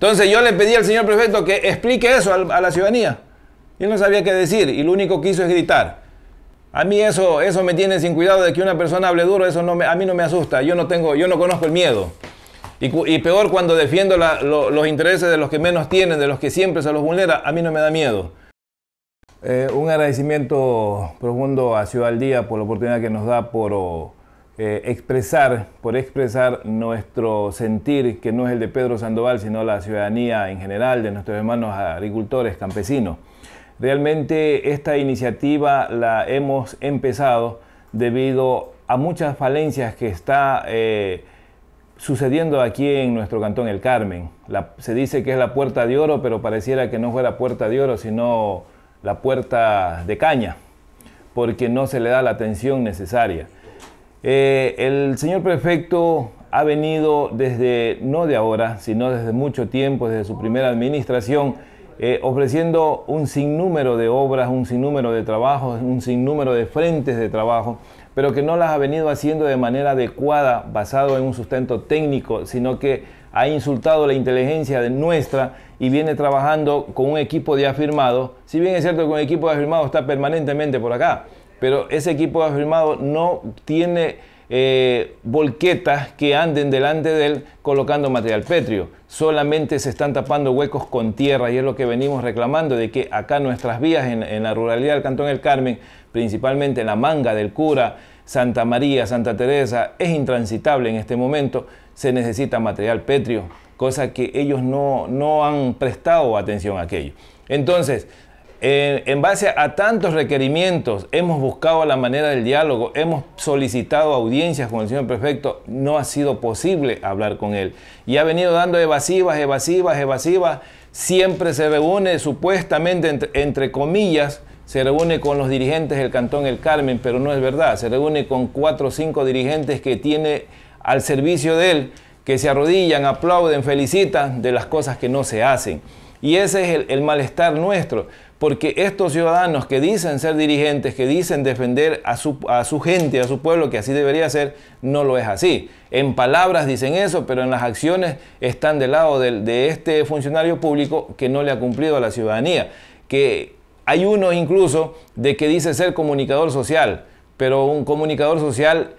Entonces yo le pedí al señor prefecto que explique eso a la ciudadanía. Yo no sabía qué decir y lo único que hizo es gritar. A mí eso, eso me tiene sin cuidado de que una persona hable duro, eso no a mí no me asusta, yo no, tengo, yo no conozco el miedo. Y, peor cuando defiendo los intereses de los que menos tienen, de los que siempre se los vulnera, a mí no me da miedo. Eh, un agradecimiento profundo a Ciudad al Día por la oportunidad que nos da por... Eh, expresar, por expresar nuestro sentir, que no es el de Pedro Sandoval, sino la ciudadanía en general, de nuestros hermanos agricultores, campesinos. Realmente esta iniciativa la hemos empezado debido a muchas falencias que está eh, sucediendo aquí en nuestro cantón El Carmen. se dice que es la puerta de oro, pero pareciera que no fuera puerta de oro, sino la puerta de caña, porque no se le da la atención necesaria. Eh, el señor prefecto ha venido desde, no de ahora, sino desde mucho tiempo, desde su primera administración, eh, ofreciendo un sinnúmero de obras, un sinnúmero de trabajos, un sinnúmero de frentes de trabajo, pero que no las ha venido haciendo de manera adecuada, basado en un sustento técnico, sino que ha insultado la inteligencia de nuestra y viene trabajando con un equipo de afirmados. Si bien es cierto que un equipo de afirmados está permanentemente por acá, pero ese equipo afirmado no tiene eh, volquetas que anden delante de él colocando material petrio. Solamente se están tapando huecos con tierra y es lo que venimos reclamando de que acá nuestras vías en, la ruralidad del Cantón El Carmen, principalmente en la manga del cura, Santa María, Santa Teresa, es intransitable en este momento, se necesita material petrio, cosa que ellos no, no han prestado atención a aquello. Entonces, en base a tantos requerimientos, hemos buscado la manera del diálogo, hemos solicitado audiencias con el señor prefecto, no ha sido posible hablar con él. Y ha venido dando evasivas, evasivas, evasivas. Siempre se reúne, supuestamente, entre, entre comillas, se reúne con los dirigentes del Cantón El Carmen, pero no es verdad. Se reúne con cuatro o cinco dirigentes que tiene al servicio de él, que se arrodillan, aplauden, felicitan de las cosas que no se hacen. Y ese es el, malestar nuestro, porque estos ciudadanos que dicen ser dirigentes, que dicen defender a su, gente, a su pueblo, que así debería ser, no lo es así. En palabras dicen eso, pero en las acciones están del lado de, de este funcionario público que no le ha cumplido a la ciudadanía. Que hay uno incluso de que dice ser comunicador social, pero un comunicador social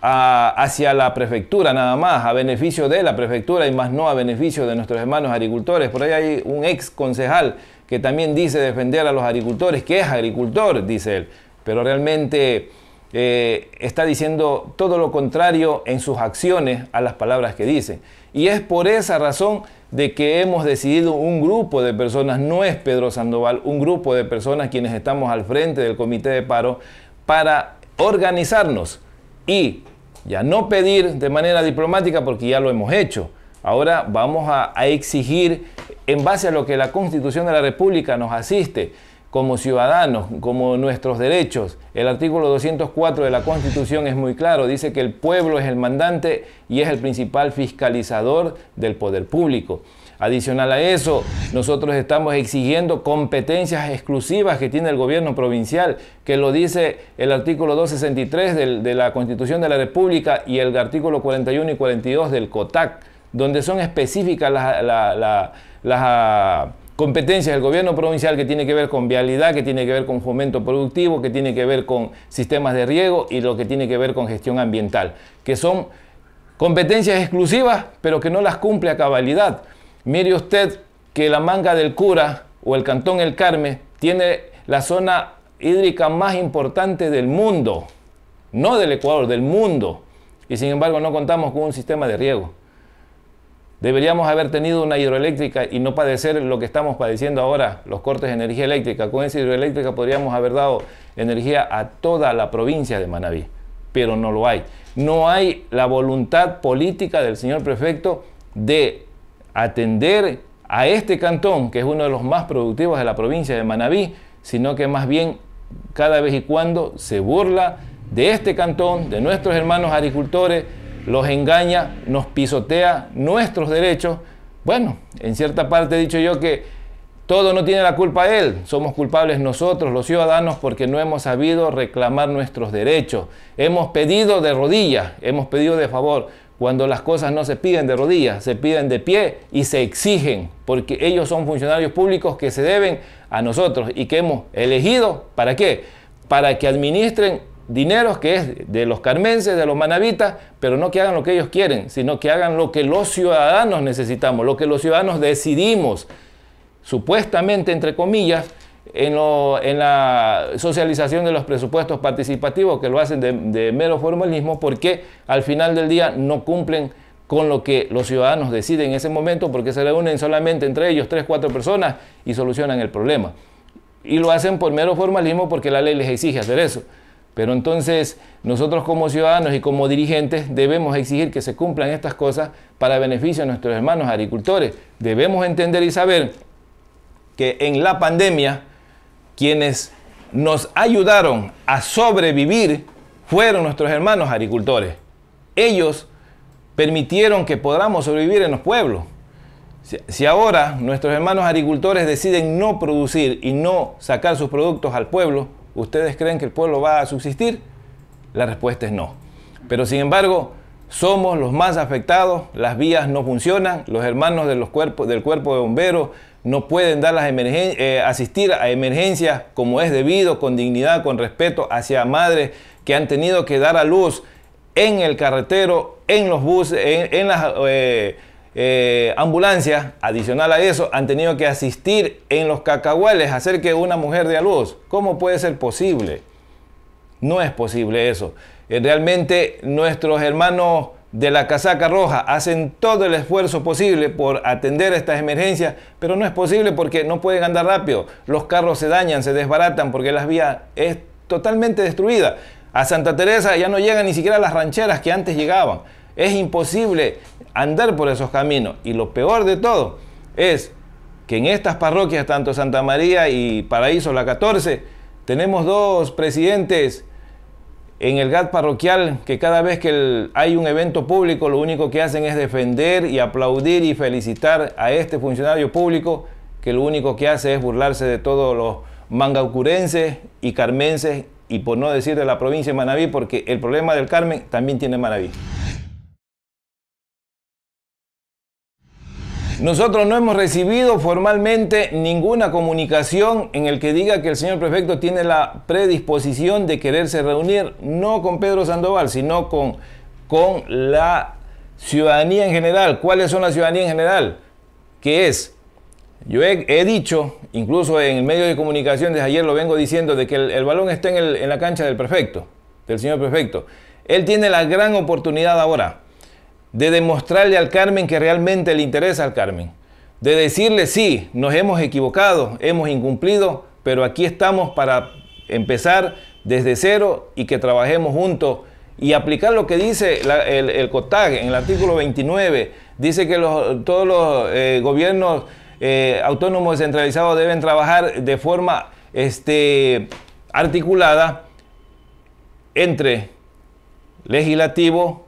hacia la prefectura nada más, a beneficio de la prefectura y más no a beneficio de nuestros hermanos agricultores. Por ahí hay un ex concejal que también dice defender a los agricultores, que es agricultor, dice él, pero realmente eh, está diciendo todo lo contrario en sus acciones a las palabras que dice. Y es por esa razón de que hemos decidido un grupo de personas, no es Pedro Sandoval, un grupo de personas quienes estamos al frente del comité de paro para organizarnos y ya no pedir de manera diplomática porque ya lo hemos hecho. Ahora vamos a, exigir en base a lo que la Constitución de la República nos asiste como ciudadanos, como nuestros derechos. El artículo 204 de la Constitución es muy claro, dice que el pueblo es el mandante y es el principal fiscalizador del poder público. Adicional a eso, nosotros estamos exigiendo competencias exclusivas que tiene el gobierno provincial, que lo dice el artículo 263 de la Constitución de la República y el artículo 41 y 42 del COTAC, donde son específicas las ah, competencias del gobierno provincial que tiene que ver con vialidad, que tiene que ver con fomento productivo, que tiene que ver con sistemas de riego y lo que tiene que ver con gestión ambiental, que son competencias exclusivas, pero que no las cumple a cabalidad. Mire usted que la manga del cura o el cantón El Carmen tiene la zona hídrica más importante del mundo, no del Ecuador, del mundo, y sin embargo no contamos con un sistema de riego. Deberíamos haber tenido una hidroeléctrica y no padecer lo que estamos padeciendo ahora, los cortes de energía eléctrica. Con esa hidroeléctrica podríamos haber dado energía a toda la provincia de Manabí, pero no lo hay. No hay la voluntad política del señor prefecto de atender a este cantón, que es uno de los más productivos de la provincia de Manabí, sino que más bien cada vez y cuando se burla de este cantón, de nuestros hermanos agricultores, los engaña, nos pisotea nuestros derechos. Bueno, en cierta parte he dicho yo que todo no tiene la culpa de él, somos culpables nosotros, los ciudadanos, porque no hemos sabido reclamar nuestros derechos. Hemos pedido de rodillas, hemos pedido de favor, cuando las cosas no se piden de rodillas, se piden de pie y se exigen, porque ellos son funcionarios públicos que se deben a nosotros y que hemos elegido, ¿para qué? Para que administren dineros que es de los carmenses, de los manabitas, pero no que hagan lo que ellos quieren, sino que hagan lo que los ciudadanos necesitamos, lo que los ciudadanos decidimos, supuestamente, entre comillas, en, la socialización de los presupuestos participativos, que lo hacen de mero formalismo, porque al final del día no cumplen con lo que los ciudadanos deciden en ese momento, porque se reúnen solamente entre ellos tres, cuatro personas y solucionan el problema. Y lo hacen por mero formalismo porque la ley les exige hacer eso. Pero entonces nosotros como ciudadanos y como dirigentes debemos exigir que se cumplan estas cosas para beneficio de nuestros hermanos agricultores. Debemos entender y saber que en la pandemia quienes nos ayudaron a sobrevivir fueron nuestros hermanos agricultores. Ellos permitieron que podamos sobrevivir en los pueblos. Si ahora nuestros hermanos agricultores deciden no producir y no sacar sus productos al pueblo, ¿Ustedes creen que el pueblo va a subsistir? La respuesta es no. Pero sin embargo, somos los más afectados, las vías no funcionan, los hermanos de los cuerpos, del cuerpo de bomberos no pueden dar las eh, asistir a emergencias como es debido, con dignidad, con respeto hacia madres que han tenido que dar a luz en el carretero, en los buses, en, las... Eh, eh, ambulancias, adicional a eso, han tenido que asistir en los cacahuales a hacer que una mujer de a luz. ¿Cómo puede ser posible? No es posible eso. Eh, realmente nuestros hermanos de la casaca roja hacen todo el esfuerzo posible por atender estas emergencias, pero no es posible porque no pueden andar rápido. Los carros se dañan, se desbaratan porque las vías es totalmente destruida. A Santa Teresa ya no llegan ni siquiera las rancheras que antes llegaban. Es imposible andar por esos caminos. Y lo peor de todo es que en estas parroquias, tanto Santa María y Paraíso la 14, tenemos dos presidentes en el GAT parroquial que cada vez que hay un evento público lo único que hacen es defender y aplaudir y felicitar a este funcionario público que lo único que hace es burlarse de todos los mangaucurenses y carmenses y por no decir de la provincia de Manaví porque el problema del Carmen también tiene Manaví. Nosotros no hemos recibido formalmente ninguna comunicación en el que diga que el señor prefecto tiene la predisposición de quererse reunir, no con Pedro Sandoval, sino con, con la ciudadanía en general. ¿Cuáles son la ciudadanía en general? Que es, yo he, dicho, incluso en el medio de comunicación desde ayer lo vengo diciendo, de que el, balón está en, en la cancha del prefecto, del señor prefecto. Él tiene la gran oportunidad ahora de demostrarle al Carmen que realmente le interesa al Carmen, de decirle sí, nos hemos equivocado, hemos incumplido, pero aquí estamos para empezar desde cero y que trabajemos juntos y aplicar lo que dice el, COTAG en el artículo 29. Dice que todos los eh, gobiernos eh, autónomos descentralizados deben trabajar de forma este, articulada entre legislativo,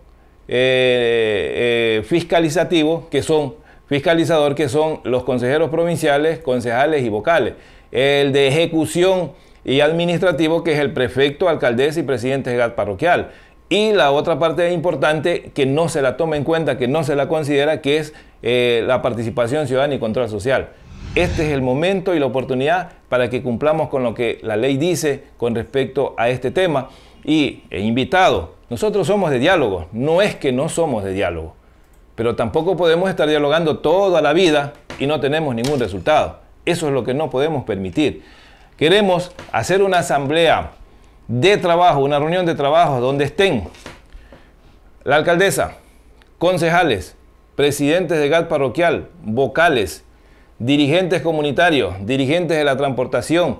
eh, eh que son fiscalizador, que son los consejeros provinciales, concejales y vocales. El de ejecución y administrativo, que es el prefecto, alcaldesa y presidente de GAT parroquial. Y la otra parte importante que no se la toma en cuenta, que no se la considera, que es eh, la participación ciudadana y control social. Este es el momento y la oportunidad para que cumplamos con lo que la ley dice con respecto a este tema y e invitado. Nosotros somos de diálogo, no es que no somos de diálogo, pero tampoco podemos estar dialogando toda la vida y no tenemos ningún resultado. Eso es lo que no podemos permitir. Queremos hacer una asamblea de trabajo, una reunión de trabajo donde estén la alcaldesa, concejales, presidentes de GAT parroquial, vocales, dirigentes comunitarios, dirigentes de la transportación,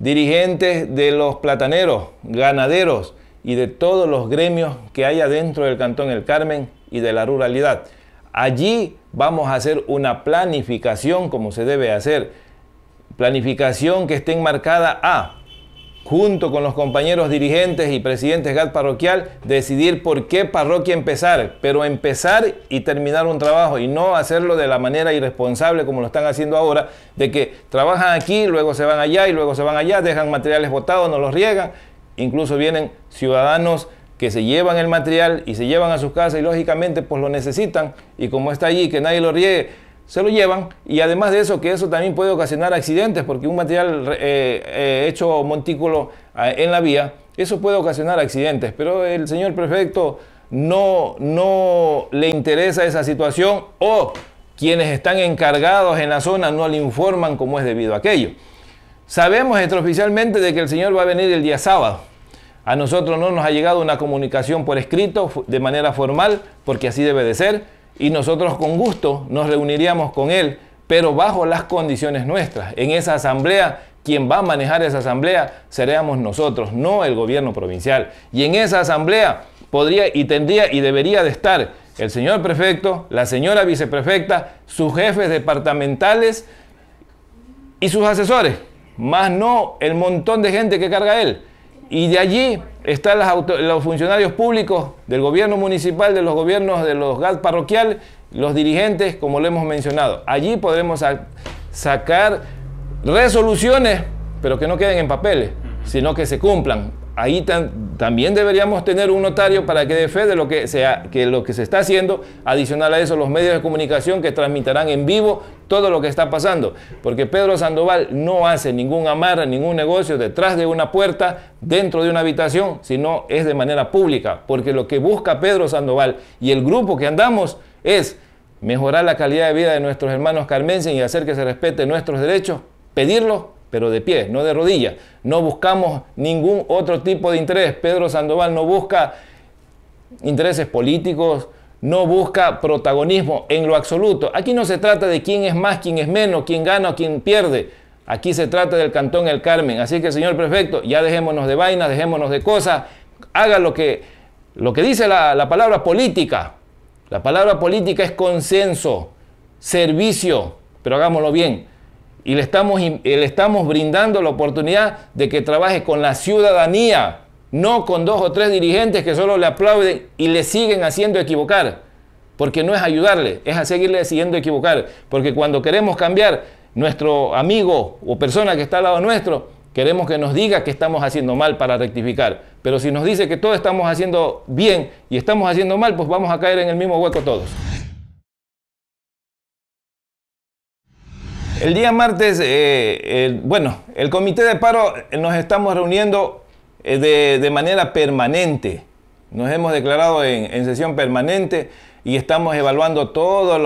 dirigentes de los plataneros, ganaderos y de todos los gremios que haya dentro del Cantón El Carmen y de la ruralidad. Allí vamos a hacer una planificación como se debe hacer. Planificación que esté enmarcada a junto con los compañeros dirigentes y presidentes GAT parroquial, decidir por qué parroquia empezar, pero empezar y terminar un trabajo y no hacerlo de la manera irresponsable como lo están haciendo ahora, de que trabajan aquí, luego se van allá y luego se van allá, dejan materiales botados, no los riegan, incluso vienen ciudadanos que se llevan el material y se llevan a sus casas y lógicamente pues lo necesitan y como está allí, que nadie lo riegue, se lo llevan y además de eso que eso también puede ocasionar accidentes porque un material eh, eh, hecho montículo ah, en la vía, eso puede ocasionar accidentes, pero el señor prefecto no, no le interesa esa situación o quienes están encargados en la zona no le informan cómo es debido a aquello. Sabemos extraoficialmente de que el señor va a venir el día sábado. A nosotros no nos ha llegado una comunicación por escrito de manera formal, porque así debe de ser y nosotros con gusto nos reuniríamos con él, pero bajo las condiciones nuestras. En esa asamblea, quien va a manejar esa asamblea seríamos nosotros, no el gobierno provincial. Y en esa asamblea podría y tendría y debería de estar el señor prefecto, la señora viceprefecta, sus jefes departamentales y sus asesores, más no el montón de gente que carga él. Y de allí están los funcionarios públicos del gobierno municipal, de los gobiernos de los GAT parroquial, los dirigentes, como lo hemos mencionado. Allí podremos sacar resoluciones, pero que no queden en papeles, sino que se cumplan ahí también deberíamos tener un notario para que dé fe de lo que, sea, que lo que se está haciendo. Adicional a eso, los medios de comunicación que transmitirán en vivo todo lo que está pasando. Porque Pedro Sandoval no hace ningún amarra, ningún negocio detrás de una puerta, dentro de una habitación, sino es de manera pública. Porque lo que busca Pedro Sandoval y el grupo que andamos es mejorar la calidad de vida de nuestros hermanos carmencen y hacer que se respeten nuestros derechos, pedirlo, pero de pie, no de rodillas. No buscamos ningún otro tipo de interés. Pedro Sandoval no busca intereses políticos, no busca protagonismo en lo absoluto. Aquí no se trata de quién es más, quién es menos, quién gana quién pierde. Aquí se trata del Cantón El Carmen. Así que, señor prefecto, ya dejémonos de vainas, dejémonos de cosas. Haga lo que, lo que dice la, la palabra política. La palabra política es consenso, servicio, pero hagámoslo bien y le estamos, eh, le estamos brindando la oportunidad de que trabaje con la ciudadanía, no con dos o tres dirigentes que solo le aplauden y le siguen haciendo equivocar. Porque no es ayudarle, es a seguirle haciendo equivocar. Porque cuando queremos cambiar nuestro amigo o persona que está al lado nuestro, queremos que nos diga que estamos haciendo mal para rectificar. Pero si nos dice que todo estamos haciendo bien y estamos haciendo mal, pues vamos a caer en el mismo hueco todos. El día martes, eh, bueno, el comité de paro eh, nos estamos reuniendo eh, de, manera permanente. Nos hemos declarado en, sesión permanente y estamos evaluando todos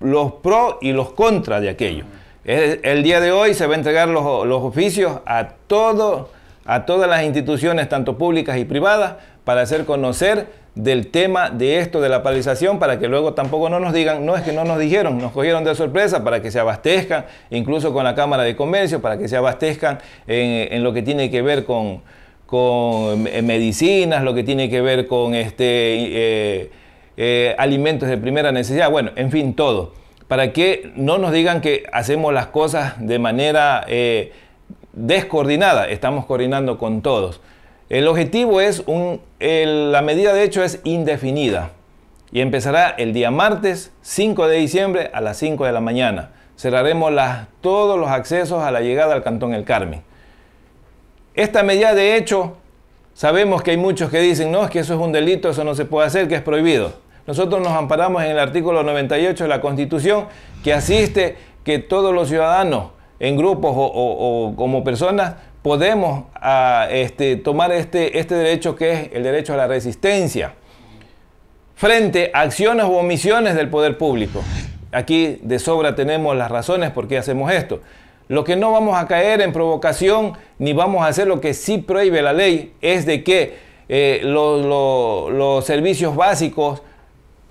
los, pros y los contras de aquello. El, día de hoy se va a entregar los oficios a todos a todas las instituciones, tanto públicas y privadas, para hacer conocer del tema de esto de la paralización, para que luego tampoco no nos digan, no es que no nos dijeron, nos cogieron de sorpresa, para que se abastezcan, incluso con la Cámara de Comercio, para que se abastezcan en, lo que tiene que ver con, con eh, medicinas, lo que tiene que ver con este, eh, eh, alimentos de primera necesidad, bueno, en fin, todo, para que no nos digan que hacemos las cosas de manera descoordinada. Estamos coordinando con todos. El objetivo es, un, la medida de hecho es indefinida y empezará el día martes 5 de diciembre a las 5 de la mañana. Cerraremos todos los accesos a la llegada al Cantón El Carmen. Esta medida de hecho, sabemos que hay muchos que dicen, no, es que eso es un delito, eso no se puede hacer, que es prohibido. Nosotros nos amparamos en el artículo 98 de la Constitución que asiste que todos los ciudadanos en grupos o, como personas, podemos ah, este, tomar este, este derecho que es el derecho a la resistencia frente a acciones u omisiones del poder público. Aquí de sobra tenemos las razones por qué hacemos esto. Lo que no vamos a caer en provocación ni vamos a hacer lo que sí prohíbe la ley es de que eh, los servicios básicos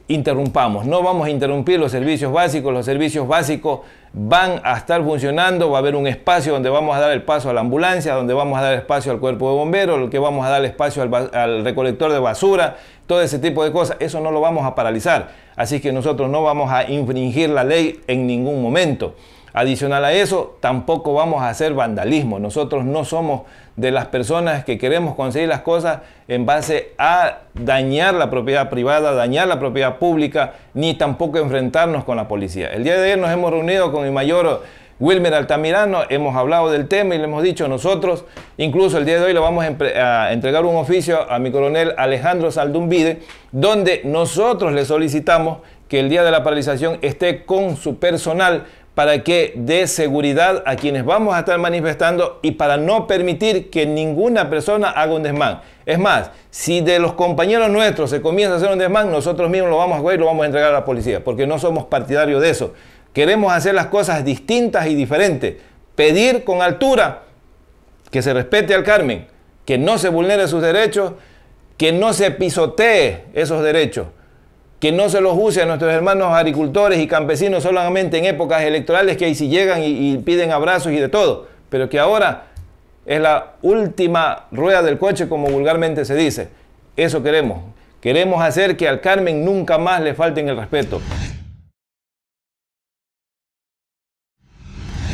interrumpamos. No vamos a interrumpir los servicios básicos, los servicios básicos van a estar funcionando, va a haber un espacio donde vamos a dar el paso a la ambulancia, donde vamos a dar espacio al cuerpo de bomberos, que vamos a dar espacio al, al recolector de basura, todo ese tipo de cosas, eso no lo vamos a paralizar. Así que nosotros no vamos a infringir la ley en ningún momento. Adicional a eso, tampoco vamos a hacer vandalismo. Nosotros no somos de las personas que queremos conseguir las cosas en base a dañar la propiedad privada, dañar la propiedad pública, ni tampoco enfrentarnos con la policía. El día de ayer nos hemos reunido con mi mayor Wilmer Altamirano, hemos hablado del tema y le hemos dicho nosotros, incluso el día de hoy le vamos a entregar un oficio a mi coronel Alejandro Saldumbide, donde nosotros le solicitamos que el día de la paralización esté con su personal para que dé seguridad a quienes vamos a estar manifestando y para no permitir que ninguna persona haga un desmán. Es más, si de los compañeros nuestros se comienza a hacer un desmán, nosotros mismos lo vamos a jugar y lo vamos a entregar a la policía, porque no somos partidarios de eso. Queremos hacer las cosas distintas y diferentes. Pedir con altura que se respete al Carmen, que no se vulnere sus derechos, que no se pisotee esos derechos que no se los use a nuestros hermanos agricultores y campesinos solamente en épocas electorales que ahí sí llegan y, piden abrazos y de todo, pero que ahora es la última rueda del coche como vulgarmente se dice. Eso queremos. Queremos hacer que al Carmen nunca más le falten el respeto.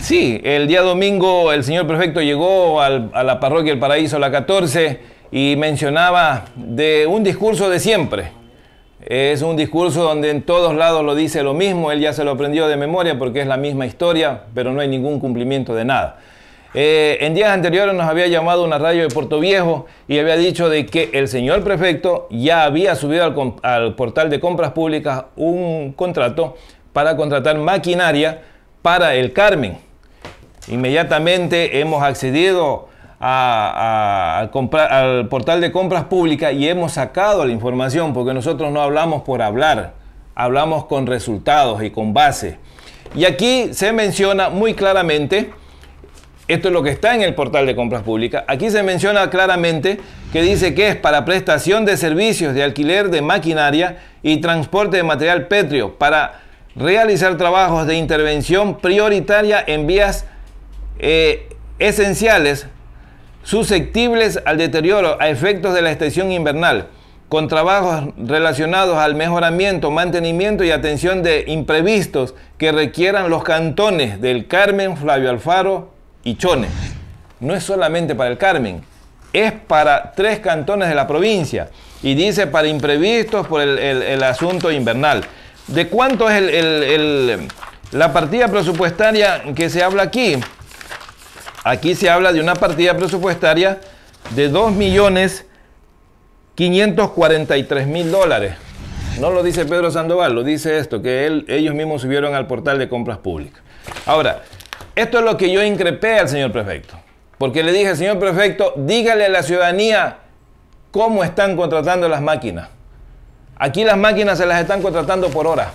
Sí, el día domingo el señor prefecto llegó a la parroquia El Paraíso, la 14, y mencionaba de un discurso de siempre es un discurso donde en todos lados lo dice lo mismo, él ya se lo aprendió de memoria porque es la misma historia, pero no hay ningún cumplimiento de nada. Eh, en días anteriores nos había llamado una radio de Puerto Viejo y había dicho de que el señor prefecto ya había subido al, al portal de compras públicas un contrato para contratar maquinaria para el Carmen. Inmediatamente hemos accedido al portal de compras públicas y hemos sacado la información porque nosotros no hablamos por hablar, hablamos con resultados y con base. Y aquí se menciona muy claramente, esto es lo que está en el portal de compras públicas, aquí se menciona claramente que dice que es para prestación de servicios de alquiler de maquinaria y transporte de material pétreo, para realizar trabajos de intervención prioritaria en vías eh, esenciales susceptibles al deterioro a efectos de la extensión invernal, con trabajos relacionados al mejoramiento, mantenimiento y atención de imprevistos que requieran los cantones del Carmen, Flavio Alfaro y Chone. No es solamente para el Carmen, es para tres cantones de la provincia y dice para imprevistos por el, asunto invernal. ¿De cuánto es la partida presupuestaria que se habla aquí? Aquí se habla de una partida presupuestaria de 2.543.000 dólares. No lo dice Pedro Sandoval, lo dice esto, que ellos mismos subieron al portal de compras públicas. Ahora, esto es lo que yo increpé al señor prefecto, porque le dije, señor prefecto, dígale a la ciudadanía cómo están contratando las máquinas. Aquí las máquinas se las están contratando por hora.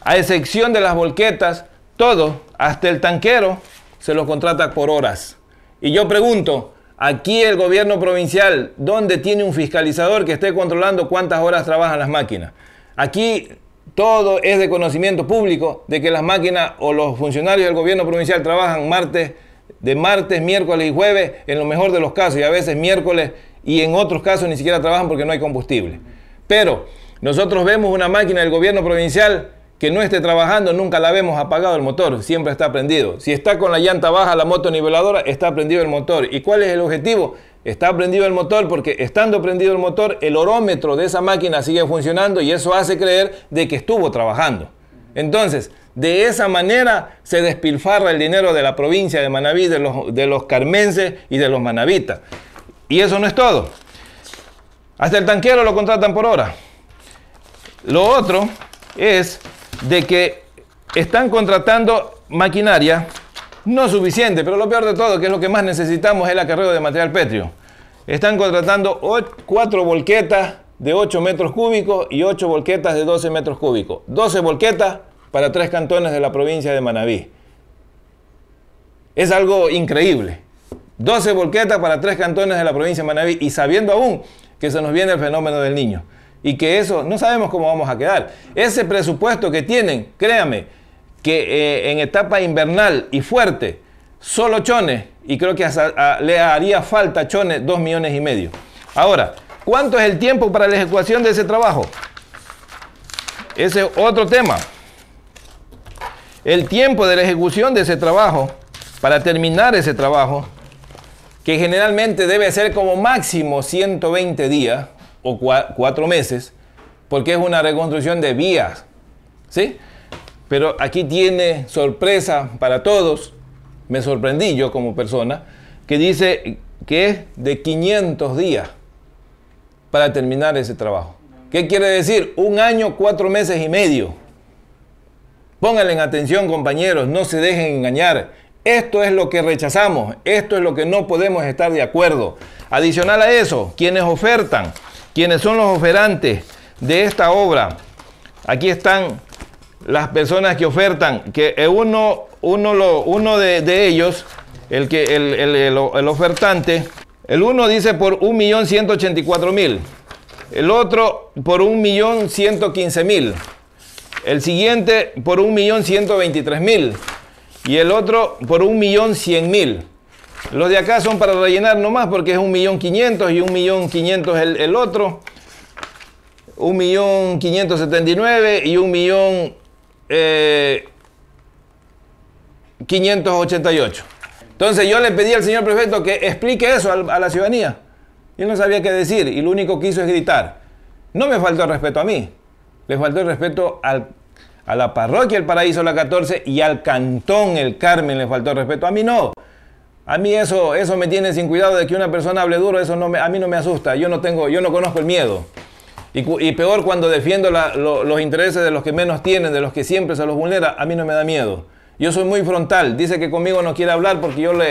A excepción de las volquetas, todo, hasta el tanquero, se los contrata por horas. Y yo pregunto, aquí el gobierno provincial, ¿dónde tiene un fiscalizador que esté controlando cuántas horas trabajan las máquinas? Aquí todo es de conocimiento público de que las máquinas o los funcionarios del gobierno provincial trabajan martes, de martes, miércoles y jueves, en lo mejor de los casos, y a veces miércoles y en otros casos ni siquiera trabajan porque no hay combustible. Pero nosotros vemos una máquina del gobierno provincial que no esté trabajando, nunca la vemos apagado el motor, siempre está prendido. Si está con la llanta baja, la moto niveladora, está prendido el motor. ¿Y cuál es el objetivo? Está prendido el motor porque estando prendido el motor, el orómetro de esa máquina sigue funcionando y eso hace creer de que estuvo trabajando. Entonces, de esa manera se despilfarra el dinero de la provincia de Manaví, de los, de los carmenses y de los manavitas. Y eso no es todo. Hasta el tanquero lo contratan por hora. Lo otro es de que están contratando maquinaria, no suficiente, pero lo peor de todo, que es lo que más necesitamos, es el acarreo de material pétreo Están contratando cuatro volquetas de 8 metros cúbicos y 8 volquetas de 12 metros cúbicos. 12 volquetas para tres cantones de la provincia de Manabí. Es algo increíble. 12 volquetas para tres cantones de la provincia de Manabí y sabiendo aún que se nos viene el fenómeno del niño y que eso no sabemos cómo vamos a quedar. Ese presupuesto que tienen, créame, que eh, en etapa invernal y fuerte, solo chones, y creo que le haría falta chones 2 millones y medio. Ahora, ¿cuánto es el tiempo para la ejecución de ese trabajo? Ese es otro tema. El tiempo de la ejecución de ese trabajo, para terminar ese trabajo, que generalmente debe ser como máximo 120 días, o cuatro meses, porque es una reconstrucción de vías. ¿Sí? Pero aquí tiene sorpresa para todos, me sorprendí yo como persona, que dice que es de 500 días para terminar ese trabajo. ¿Qué quiere decir? Un año, cuatro meses y medio. Pónganle en atención compañeros, no se dejen engañar. Esto es lo que rechazamos, esto es lo que no podemos estar de acuerdo. Adicional a eso, quienes ofertan quienes son los oferantes de esta obra. Aquí están las personas que ofertan, que uno, uno, de, ellos, el, que, el, el ofertante, el uno dice por 1.184.000, el otro por 1.115.000, el siguiente por 1.123.000 y el otro por 1.100.000. Los de acá son para rellenar nomás porque es 1.500.000 y 1.500.000 el, el otro. 1.579.000 y 1.588. Eh, Entonces yo le pedí al señor prefecto que explique eso a la ciudadanía. él no sabía qué decir y lo único que hizo es gritar. No me faltó el respeto a mí, le faltó el respeto al, a la parroquia El Paraíso La 14 y al cantón El Carmen le faltó el respeto. A mí no. A mí eso, eso me tiene sin cuidado de que una persona hable duro, eso no me, a mí no me asusta, yo no, tengo, yo no conozco el miedo. Y, peor cuando defiendo los intereses de los que menos tienen, de los que siempre se los vulnera, a mí no me da miedo. Yo soy muy frontal, dice que conmigo no quiere hablar porque yo lo,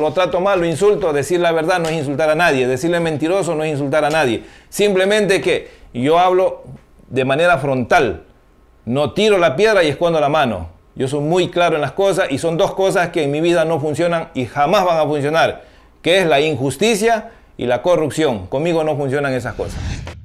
lo, trato mal, lo insulto, decir la verdad no es insultar a nadie, decirle mentiroso no es insultar a nadie. Simplemente que yo hablo de manera frontal, no tiro la piedra y escondo la mano. Yo soy muy claro en las cosas y son dos cosas que en mi vida no funcionan y jamás van a funcionar, que es la injusticia y la corrupción. Conmigo no funcionan esas cosas.